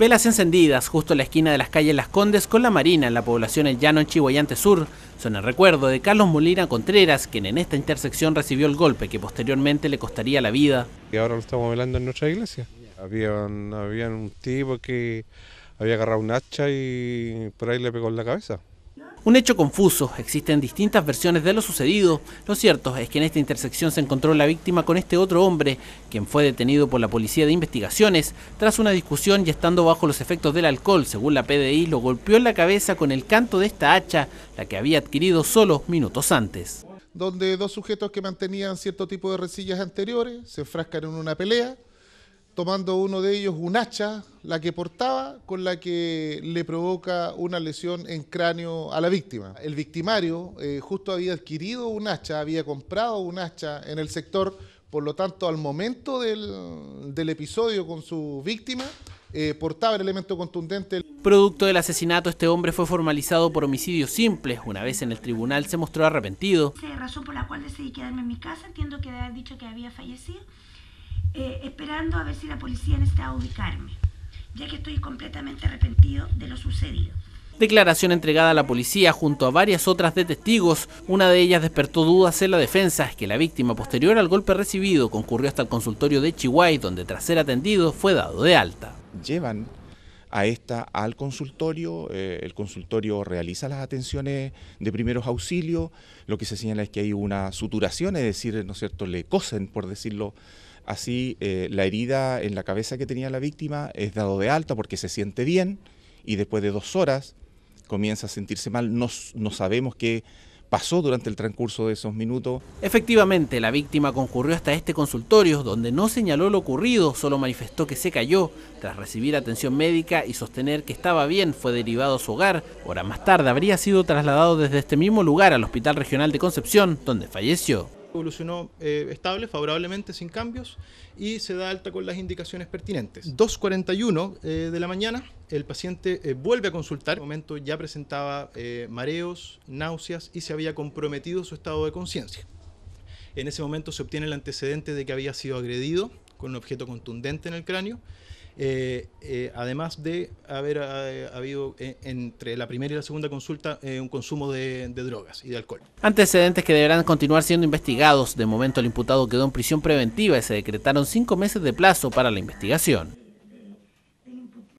Velas encendidas justo a la esquina de las calles Las Condes con la Marina en la población El Llano en Chihuayante Sur son el recuerdo de Carlos Molina Contreras, quien en esta intersección recibió el golpe que posteriormente le costaría la vida. Y ahora lo estamos velando en nuestra iglesia. había un tipo que había agarrado un hacha y por ahí le pegó en la cabeza. Un hecho confuso, existen distintas versiones de lo sucedido. Lo cierto es que en esta intersección se encontró la víctima con este otro hombre, quien fue detenido por la policía de investigaciones tras una discusión y estando bajo los efectos del alcohol, según la PDI, lo golpeó en la cabeza con el canto de esta hacha, la que había adquirido solo minutos antes. Donde dos sujetos que mantenían cierto tipo de resillas anteriores se enfrascan en una pelea, tomando uno de ellos un hacha, la que portaba, con la que le provoca una lesión en cráneo a la víctima. El victimario eh, justo había adquirido un hacha, había comprado un hacha en el sector, por lo tanto al momento del, del episodio con su víctima, eh, portaba el elemento contundente. Producto del asesinato, este hombre fue formalizado por homicidio simple. Una vez en el tribunal se mostró arrepentido. La razón por la cual decidí quedarme en mi casa, entiendo que había dicho que había fallecido eh, esperando a ver si la policía necesita ubicarme, ya que estoy completamente arrepentido de lo sucedido. Declaración entregada a la policía junto a varias otras de testigos. Una de ellas despertó dudas en la defensa, es que la víctima posterior al golpe recibido concurrió hasta el consultorio de Chihuahua, donde tras ser atendido fue dado de alta. Llevan a esta al consultorio, eh, el consultorio realiza las atenciones de primeros auxilios, lo que se señala es que hay una suturación, es decir, ¿no es cierto?, le cosen, por decirlo Así, eh, la herida en la cabeza que tenía la víctima es dado de alta porque se siente bien y después de dos horas comienza a sentirse mal. No, no sabemos qué pasó durante el transcurso de esos minutos. Efectivamente, la víctima concurrió hasta este consultorio, donde no señaló lo ocurrido, solo manifestó que se cayó. Tras recibir atención médica y sostener que estaba bien, fue derivado a su hogar. Horas más tarde habría sido trasladado desde este mismo lugar al Hospital Regional de Concepción, donde falleció evolucionó eh, estable, favorablemente, sin cambios, y se da alta con las indicaciones pertinentes. 2.41 eh, de la mañana, el paciente eh, vuelve a consultar. En momento ya presentaba mareos, náuseas y se había comprometido su estado de conciencia. En ese momento se obtiene el antecedente de que había sido agredido con un objeto contundente en el cráneo eh, eh, además de haber eh, habido entre la primera y la segunda consulta un consumo de, drogas y de alcohol. Antecedentes que deberán continuar siendo investigados. De momento el imputado quedó en prisión preventiva y se decretaron cinco meses de plazo para la investigación.